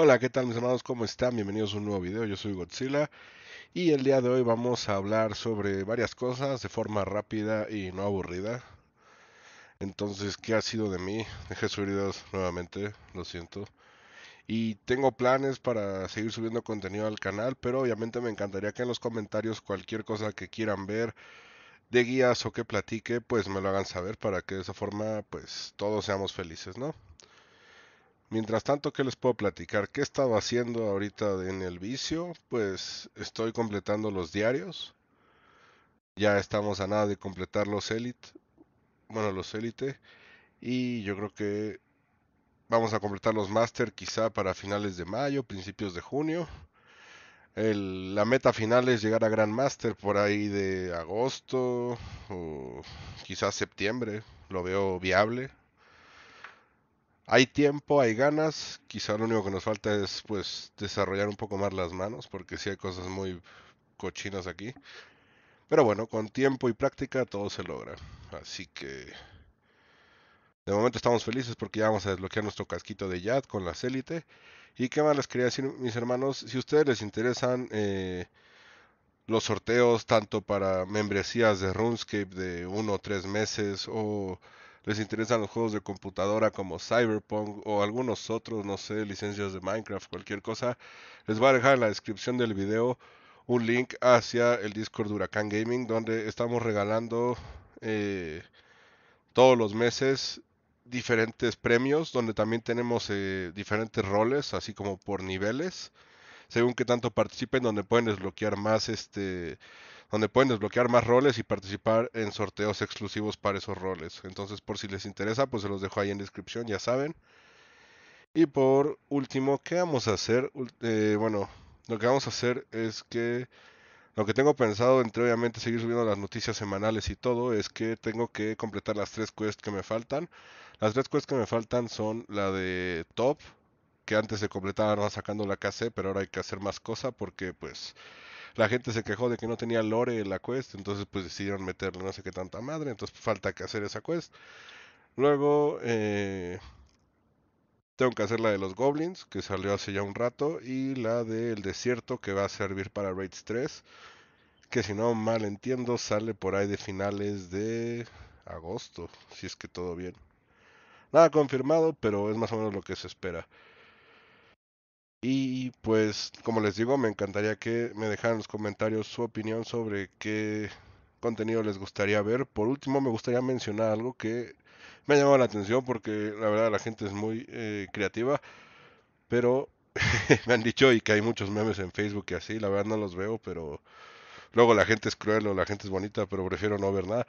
Hola, ¿qué tal mis amados? ¿Cómo están? Bienvenidos a un nuevo video, yo soy Godzilla y el día de hoy vamos a hablar sobre varias cosas de forma rápida y no aburrida. Entonces, ¿qué ha sido de mí? Dejé subir nuevamente, lo siento. Y tengo planes para seguir subiendo contenido al canal, pero obviamente me encantaría que en los comentarios cualquier cosa que quieran ver de guías o que platique, pues me lo hagan saber para que de esa forma pues todos seamos felices, ¿no? Mientras tanto, ¿qué les puedo platicar? ¿Qué he estado haciendo ahorita en el vicio? Pues estoy completando los diarios. Ya estamos a nada de completar los Elite. Bueno, los Elite. Y yo creo que vamos a completar los Master quizá para finales de mayo, principios de junio. la meta final es llegar a Grand Master por ahí de agosto o quizás septiembre. Lo veo viable. Hay tiempo, hay ganas. Quizá lo único que nos falta es pues desarrollar un poco más las manos, porque sí hay cosas muy cochinas aquí. Pero bueno, con tiempo y práctica todo se logra. Así que de momento estamos felices porque ya vamos a desbloquear nuestro casquito de Yad con la élite. Y qué más les quería decir, mis hermanos, si a ustedes les interesan eh, los sorteos tanto para membresías de RuneScape de uno o tres meses o les interesan los juegos de computadora como Cyberpunk o algunos otros, no sé, licencias de Minecraft, cualquier cosa, les voy a dejar en la descripción del video un link hacia el Discord Huracán Gaming, donde estamos regalando eh, todos los meses diferentes premios, donde también tenemos eh, diferentes roles, así como por niveles, según que tanto participen, donde pueden desbloquear más este donde pueden desbloquear más roles y participar en sorteos exclusivos para esos roles. Entonces, por si les interesa, pues se los dejo ahí en descripción, ya saben. Y por último, ¿qué vamos a hacer? Eh, bueno, lo que vamos a hacer es que lo que tengo pensado, entre obviamente seguir subiendo las noticias semanales y todo, es que tengo que completar las tres quests que me faltan. Las tres quests que me faltan son la de Top, que antes se completaba sacando la KC, pero ahora hay que hacer más cosas porque pues la gente se quejó de que no tenía lore en la quest, entonces pues decidieron meterle no sé qué tanta madre, entonces pues, falta que hacer esa quest. Luego eh, tengo que hacer la de los goblins, que salió hace ya un rato, y la del desierto, que va a servir para Raids 3, que si no mal entiendo sale por ahí de finales de agosto, si es que todo bien. Nada confirmado, pero es más o menos lo que se espera. Y pues, como les digo, me encantaría que me dejaran en los comentarios su opinión sobre qué contenido les gustaría ver. Por último, me gustaría mencionar algo que me ha llamado la atención porque la verdad la gente es muy eh, creativa, pero me han dicho y que hay muchos memes en Facebook y así, la verdad no los veo, pero luego la gente es cruel o la gente es bonita, pero prefiero no ver nada.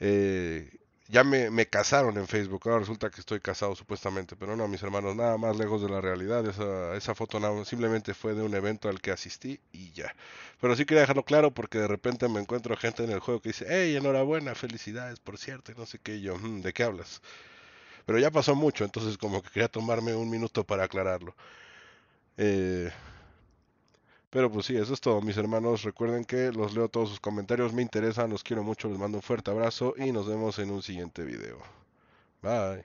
Eh, ya me, me, casaron en Facebook, ahora resulta que estoy casado supuestamente, pero no, mis hermanos, nada más lejos de la realidad, esa, esa foto simplemente fue de un evento al que asistí y ya. Pero sí quería dejarlo claro porque de repente me encuentro gente en el juego que dice, hey, enhorabuena, felicidades, por cierto, y no sé qué, yo, mm, ¿de qué hablas? Pero ya pasó mucho, entonces como que quería tomarme un minuto para aclararlo. Eh, pero pues sí, eso es todo, mis hermanos. Recuerden que los leo todos sus comentarios, me interesan, los quiero mucho, les mando un fuerte abrazo y nos vemos en un siguiente video. Bye.